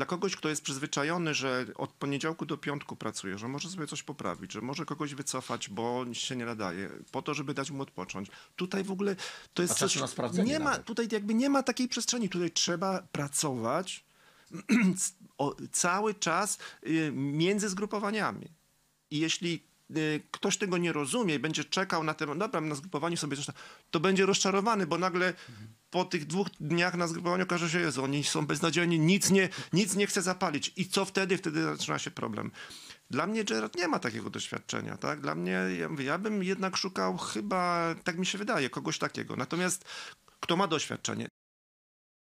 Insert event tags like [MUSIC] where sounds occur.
Dla kogoś, kto jest przyzwyczajony, że od poniedziałku do piątku pracuje, że może sobie coś poprawić, że może kogoś wycofać, bo się nie nadaje, po to, żeby dać mu odpocząć. Tutaj w ogóle to jest coś, nie ma, nawet. tutaj jakby nie ma takiej przestrzeni. Tutaj trzeba pracować [CLEARS THROAT] cały czas y, między zgrupowaniami. I jeśli y, ktoś tego nie rozumie i będzie czekał na temat, no dobra, na zgrupowaniu sobie coś, to będzie rozczarowany, bo nagle mhm po tych dwóch dniach na zgrupowaniu okaże się, że oni są beznadziejni, nic nie, nic nie chce zapalić. I co wtedy? Wtedy zaczyna się problem. Dla mnie Gerard nie ma takiego doświadczenia, tak? Dla mnie, ja, mówię, ja bym jednak szukał chyba, tak mi się wydaje, kogoś takiego. Natomiast kto ma doświadczenie,